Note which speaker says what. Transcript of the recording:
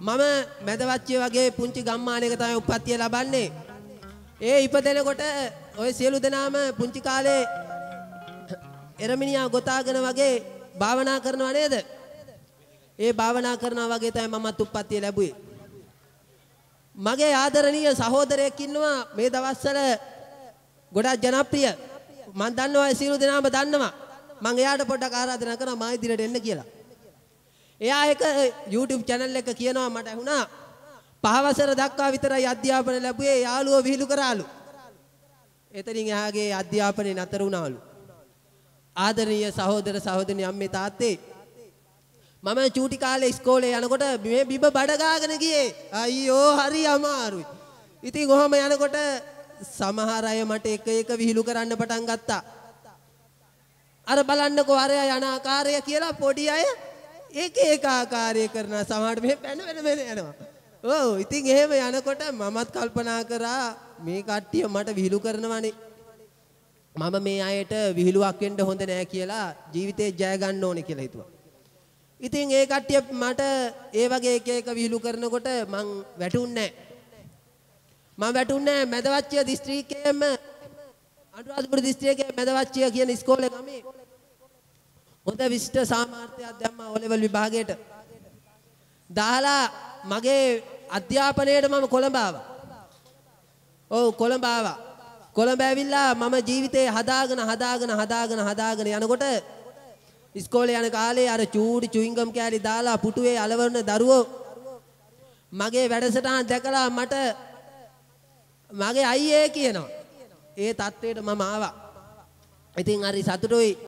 Speaker 1: මම මැදවච්චිය වගේ පුංචි ගම්මානයක තමයි උප්පත්තිය ලබන්නේ. ඒ ඉපදෙනකොට ඔය සියලු දෙනාම පුංචි කාලේ එරමිනියා ගොතාගෙන වගේ භාවනා කරනවා නේද? ඒ භාවනා කරනවා වගේ තමයි මමත් උප්පත්තිය ලැබුවේ. මගේ ආදරණීය සහෝදරයෙක් ඉන්නවා මේ දවස්වල ගොඩක් ජනප්‍රිය. මම දන්නවා ඒ සියලු දෙනාම දන්නවා. මම එයාට පොඩ්ඩක් ආරාධනා කරනවා මා ඉදිරියට එන්න කියලා. එයා එක YouTube channel එක කියනවා මට ඇහුණා පහවසර දක්වා විතරයි අධ්‍යාපන ලැබුවේ යාළුවෝ විහිළු කරාලු. එතනින් එයාගේ අධ්‍යාපනය නතර වුණාලු. ආදරණීය සහෝදර සහෝදරනි අම්මේ තාත්තේ මම චූටි කාලේ ඉස්කෝලේ යනකොට මේ බිබ බඩගාගෙන ගියේ. අයියෝ හරි අමාරුයි. ඉතින් කොහොම යනකොට සමහර අය මට එක එක විහිළු කරන්න පටන් ගත්තා. අර බලන්නකෝ අරයා යන ආකාරය කියලා පොඩි අය ඒක ඒකාකාරය කරන සමහට මේ පැන වෙන වෙන යනවා. ඕ ඉතින් එහෙම යනකොට මමත් කල්පනා කරා මේ කට්ටිය මට විහිළු කරනවනේ. මම මේ අයට විහිළුවක් වෙන්න හොඳ නෑ කියලා ජීවිතේ ජය ගන්න ඕනේ කියලා හිතුවා. ඉතින් ඒ කට්ටිය මට ඒ වගේ එක එක විහිළු කරනකොට මං වැටුන්නේ නෑ. මං වැටුන්නේ නෑ මැදවච්චිය දිස්ත්‍රික්කයේම අනුරාධපුර දිස්ත්‍රික්කයේ මැදවච්චිය කියන ඉස්කෝලේ ගමේ හොඳ විශිෂ්ට සාමාර්ථයක් දැම්මා ඔලෙවල් විභාගයට. දාලා මගේ අධ්‍යාපනයට මම කොළඹ ආවා. ඔව් කොළඹ ආවා. කොළඹ ඇවිල්ලා මම ජීවිතේ හදාගෙන හදාගෙන හදාගෙන හදාගෙන යනකොට ඉස්කෝලේ යන කාලේ අර චූටි චුයින්ගම් කෑලි දාලා පුටුවේ අලවරන දරුවෝ මගේ වැඩසටහන දැකලා මට මගේ අයියේ කියනවා. ඒ තත්ත්වයට මම ආවා. ඉතින් හරි සතුටුයි